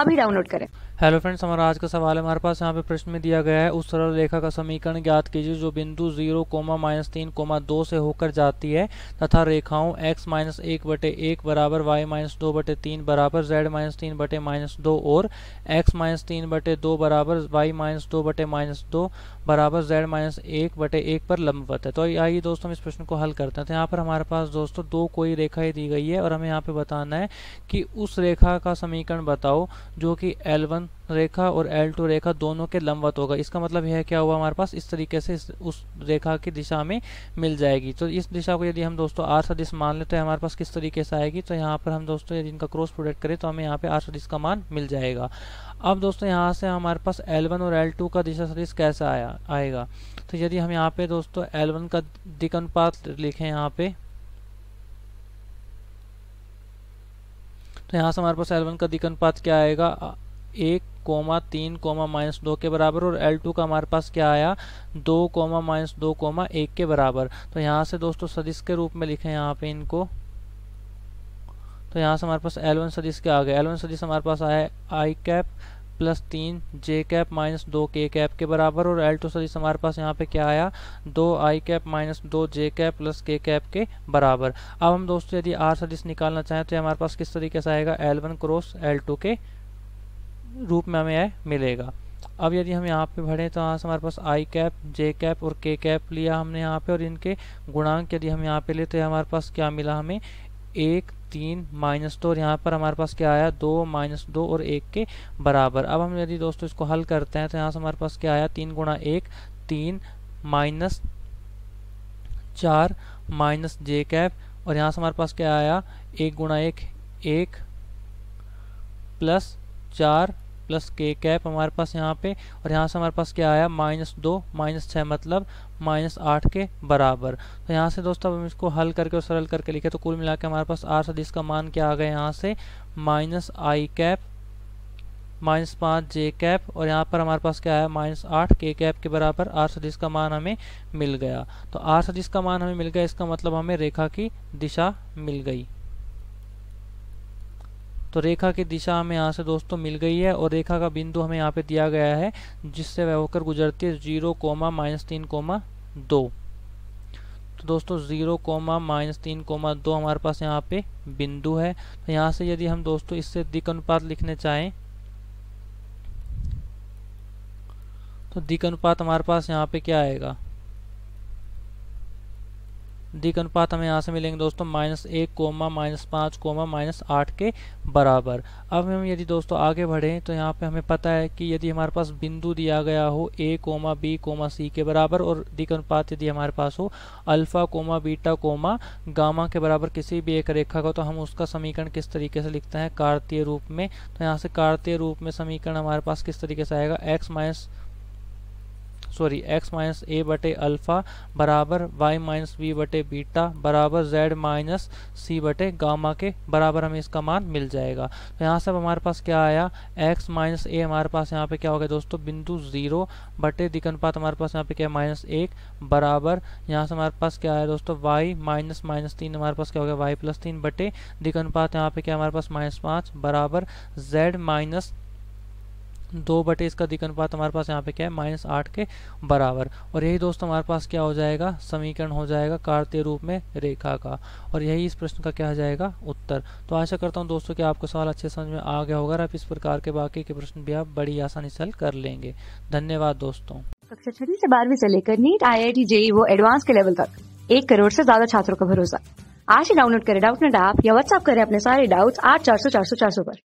अभी डाउनलोड करें hello friends हमारा आज का सवाल है हमारे पास यहाँ पे प्रश्न में दिया गया है उस सरल रेखा का समीकरण ज्ञात कीजिए जो बिंदु जीरो कोमा माइनस तीन कोमा दो से होकर जाती है तथा रेखाओं एक्स माइनस एक बटे एक बराबर वाई माइनस दो बटे तीन बराबर जेड माइनस तीन बटे माइनस दो और एक्स माइनस तीन बटे दो बराबर वाई माइनस दो बटे माइनस दो बराबर जेड माइनस एक बटे एक पर लंबवत है तो आइए दोस्तों हम इस प्रश्न को हल करते हैं तो यहाँ पर हमारे पास दोस्तों दो कोई रेखाएं दी गई है और हमें यहाँ पे बताना है कि उस रेखा का समीकरण बताओ जो कि L1 रेखा और L2 रेखा दोनों के लंबवत होगा इसका मतलब यह क्या हुआ हमारे पास इस तरीके से इस, उस रेखा की दिशा में मिल जाएगी तो इस दिशा को यदि हम दोस्तों आर सदिश मान लें तो हमारे पास किस तरीके से आएगी तो यहाँ पर हम दोस्तों यदि इनका क्रॉस प्रोडक्ट करें तो हमें यहाँ पर आर सदिश का मान मिल जाएगा अब दोस्तों यहाँ से हमारे पास एल और एल का दिशा सदिश कैसा आया आएगा तो यदि हम यहाँ पर दोस्तों एल का दिक अनुपात लिखें यहाँ पर तो यहाँ से हमारे पास एल का अधिक अनुपात क्या आएगा एक कोमा तीन कोमा माइनस दो के बराबर और एल टू का हमारे पास क्या आया दो कोमा माइनस दो कोमा एक के बराबर तो यहाँ से दोस्तों सदिश के रूप में लिखे यहाँ पे इनको तो यहाँ से हमारे पास L1 वन सदिश क्या आ गया L1 वन सदिश हमारे पास आया आई कैप प्लस तीन जे कैप माइनस दो के कैप के बराबर और एल टू सदिश हमारे पास यहाँ पे क्या आया दो आई कैप माइनस दो J cap plus K cap के बराबर अब हम दोस्तों यदि आर सदिश निकालना चाहें तो हमारे पास किस तरीके से आएगा L one cross L two के रूप में हमें यह मिलेगा अब यदि हम यहाँ पे भरें तो यहाँ से हमारे पास आई कैप जे कैप और के कैप लिया हमने यहाँ पे और इनके गुणांक यदि हम यहाँ पे ले तो हमारे पास क्या मिला हमें एक तीन माइनस दो और यहाँ पर हमारे पास क्या आया दो माइनस दो और एक के बराबर अब हम यदि दोस्तों इसको हल करते हैं तो यहाँ से हमारे पास क्या आया तीन गुणा एक तीन माइनस चार माइनस जे कैफ और यहाँ से हमारे पास क्या आया एक गुणा एक एक प्लस चार प्लस के कैप हमारे पास यहाँ पे और यहाँ से हमारे पास क्या आया माइनस दो माइनस छः मतलब माइनस आठ के बराबर तो यहाँ से दोस्तों अब हम इसको हल करके और सरल करके लिखे तो कुल मिला के हमारे पास आर सदीश का मान क्या आ गया यहाँ से माइनस आई कैप माइनस पाँच जे कैप और यहाँ पर हमारे पास क्या है माइनस आठ के कैप के बराबर आर सदिश का मान हमें मिल गया तो आर सदिश का मान हमें मिल गया इसका मतलब हमें रेखा की दिशा मिल गई तो रेखा की दिशा हमें यहाँ से दोस्तों मिल गई है और रेखा का बिंदु हमें यहाँ पे दिया गया है जिससे वह होकर गुजरती है जीरो कोमा माइनस तीन कोमा दो तो दोस्तों जीरो कोमा माइनस तीन कोमा दो हमारे पास यहाँ पे बिंदु है तो यहाँ से यदि हम दोस्तों इससे दिक अनुपात लिखने चाहें तो दिक अनुपात हमारे पास यहाँ पे क्या आएगा दिक अनुपात हमें यहाँ से मिलेंगे दोस्तों माइनस एक कोमा माइनस पाँच कोमा माइनस आठ के बराबर अब हम यदि दोस्तों आगे बढ़ें तो यहाँ पे हमें पता है कि यदि हमारे पास बिंदु दिया गया हो A comma B comma C के बराबर और दिक अनुपात यदि हमारे पास हो alpha comma beta comma gamma के बराबर किसी भी एक रेखा का तो हम उसका समीकरण किस तरीके से लिखते हैं कार्तीय रूप में तो यहाँ से कार्तीय रूप में समीकरण हमारे पास किस तरीके से आएगा X minus sorry X minus A बटे अल्फ़ा बराबर वाई माइनस बी बटे बीटा बराबर जेड माइनस सी बटे गामा के बराबर हमें इसका मान मिल जाएगा तो यहाँ से हमारे पास क्या आया एक्स माइनस ए हमारे पास यहाँ पे क्या हो गया दोस्तों बिंदु ज़ीरो बटे दिकनपात हमारे पास यहाँ पे क्या है माइनस एक बराबर यहाँ से हमारे पास क्या आया दोस्तों वाई माइनस माइनस तीन हमारे पास क्या हो गया वाई प्लस तीन बटे दिकनपात यहाँ पे क्या हमारे पास माइनस पाँच बराबर जेड माइनस दो बटे इसका अधिक अनुपात हमारे पास यहाँ पे क्या है माइनस आठ के बराबर और यही दोस्त हमारे पास क्या हो जाएगा समीकरण हो जाएगा कार्तीय रूप में रेखा का और यही इस प्रश्न का क्या हो जाएगा उत्तर तो आशा करता हूँ दोस्तों कि आपको सवाल अच्छे समझ में आ गया होगा आप इस प्रकार के बाकी के प्रश्न भी आप बड़ी आसानी से हल कर लेंगे धन्यवाद दोस्तों कक्षा छठी से बारहवीं से लेकर नीट आई आई टी जे वो एडवांस के लेवल तक एक करोड़ से ज्यादा छात्रों का भरोसा आज ही डाउनलोड करें डाउट नेट ऐप या व्हाट्सअप करें अपने सारे डाउट्स आठ चार सौ चार सौ चार सौ पर